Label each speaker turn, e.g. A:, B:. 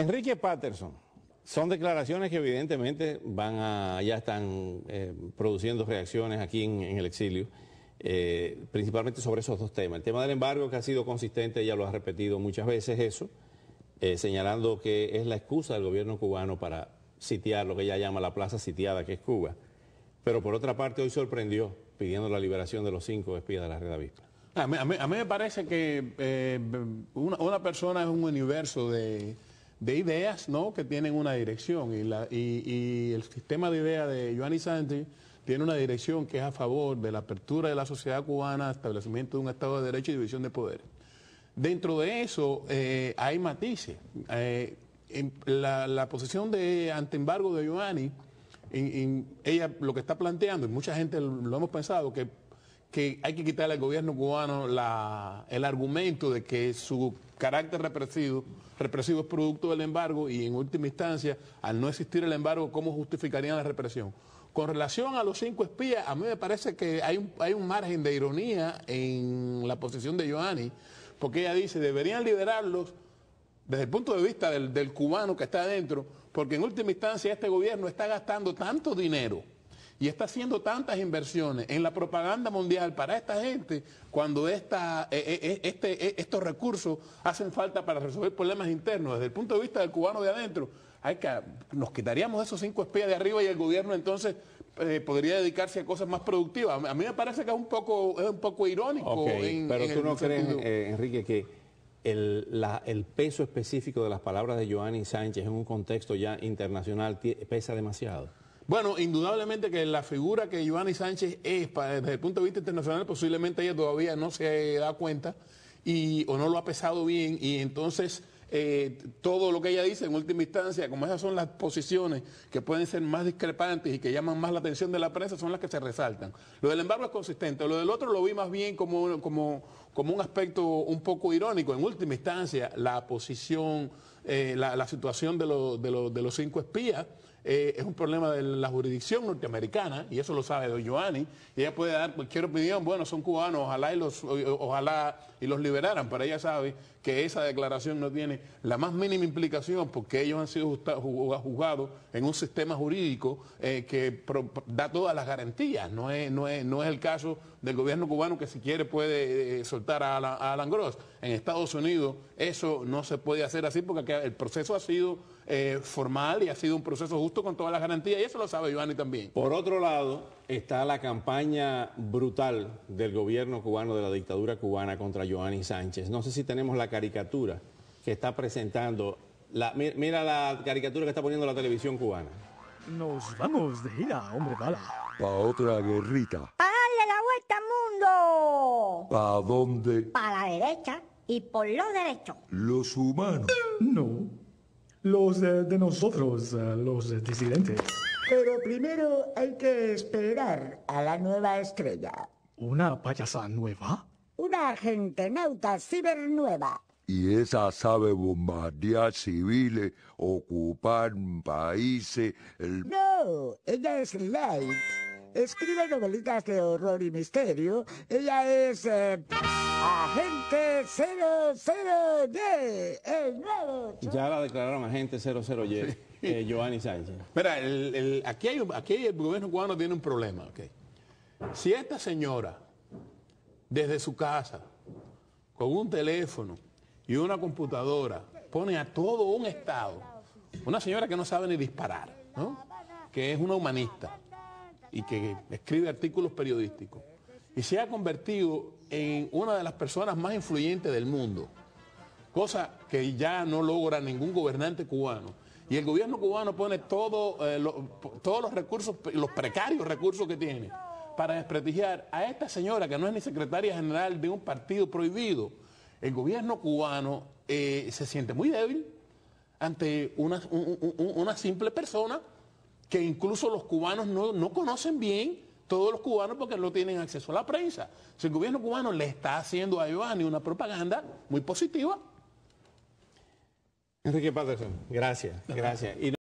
A: Enrique Patterson, son declaraciones que evidentemente van a, ya están eh, produciendo reacciones aquí en, el exilio, eh, principalmente sobre esos dos temas. El tema del embargo que ha sido consistente, ya lo ha repetido muchas veces eso, eh, señalando que es la excusa del gobierno cubano para sitiar lo que ella llama la plaza sitiada, que es Cuba. Pero por otra parte hoy sorprendió pidiendo la liberación de los cinco espías de la red Avista.
B: A mí, me parece que una persona es un universo de de ideas ¿no? que tienen una dirección y, la, y, el sistema de ideas de Joanny Sánchez tiene una dirección que es a favor de la apertura de la sociedad cubana, establecimiento de un Estado de Derecho y división de poderes. Dentro de eso eh, hay matices. Eh, la, posición de ante embargo de Giovanni, ella lo que está planteando, y mucha gente lo, hemos pensado, que, que hay que quitarle al gobierno cubano el argumento de que su carácter represivo, represivo es producto del embargo y en última instancia, al no existir el embargo, ¿cómo justificarían la represión? Con relación a los cinco espías, a mí me parece que hay un, margen de ironía en la posición de Joanny, porque ella dice, deberían liberarlos desde el punto de vista del, del cubano que está adentro, porque en última instancia este gobierno está gastando tanto dinero y está haciendo tantas inversiones en la propaganda mundial para esta gente cuando eh, eh, eh, este, estos recursos hacen falta para resolver problemas internos. Desde el punto de vista del cubano de adentro, hay que, nos quitaríamos esos cinco espías de arriba y el gobierno entonces podría dedicarse a cosas más productivas. A mí me parece que es un poco, un poco irónico. pero tú no crees,
A: Enrique, que... El, peso específico de las palabras de Joanny Sánchez en un contexto ya internacional pesa demasiado.
B: Bueno, indudablemente que la figura que Giovanni Sánchez es para, desde el punto de vista internacional, posiblemente ella todavía no se da cuenta y, o no lo ha pesado bien y entonces... Eh, todo lo que ella dice en última instancia, como esas son las posiciones que pueden ser más discrepantes y que llaman más la atención de la prensa, son las que se resaltan. Lo del embargo es consistente, lo del otro lo vi más bien como, como, como un aspecto un poco irónico. En última instancia, la posición eh, la, situación de, los cinco espías. Eh, es un problema de la jurisdicción norteamericana, y eso lo sabe Don Giovanni, ella puede dar cualquier opinión, bueno, son cubanos, ojalá y los, ojalá y los liberaran, pero ella sabe que esa declaración no tiene la más mínima implicación porque ellos han sido juzgados en un sistema jurídico eh, que da todas las garantías, no es, no, es, el caso del gobierno cubano que si quiere puede soltar a Alan, Gross. En Estados Unidos eso no se puede hacer así porque el proceso ha sido eh, formal y ha sido un proceso justo con todas las garantías, y eso lo sabe Joanny también. Por
A: otro lado, está la campaña
B: brutal
A: del gobierno cubano, de la dictadura cubana contra Joanny Sánchez. No sé si tenemos la caricatura que está presentando, la, mira la caricatura que está poniendo la televisión cubana.
B: Nos vamos de gira, hombre bala. otra gorrita. ¡Para darle la vuelta al mundo! para dónde? Para la derecha y por lo derecho Los humanos. No, los de, nosotros, eh, los disidentes.
A: Pero primero hay que esperar a la nueva estrella.
B: ¿Una payasa nueva?
A: Una nauta cibernueva.
B: Y esa sabe bombardear civiles, ocupar países. El... No, ella es light. Escribe novelitas de horror y misterio. Ella es eh, agente 00 00Y! el nuevo. Ya la declararon agente 00Y, eh, Giovanni Sánchez. Mira, aquí, aquí el gobierno cubano tiene un problema. Okay. Si esta señora, desde su casa, con un teléfono y una computadora, pone a todo un Estado, una señora que no sabe ni disparar, que es una humanista, y que escribe artículos periodísticos y se ha convertido en una de las personas más influyentes del mundo, cosa que ya no logra ningún gobernante cubano. Y el gobierno cubano pone eh, todos los recursos, los precarios recursos que tiene, para desprestigiar a esta señora que no es ni secretaria general de un partido prohibido. El gobierno cubano eh, se siente muy débil ante una, una simple persona que incluso los cubanos no, no conocen bien todos los cubanos porque no tienen acceso a la prensa. Si el gobierno cubano le está haciendo a Giovanni una propaganda muy positiva.
A: Enrique Patterson, gracias,
B: gracias.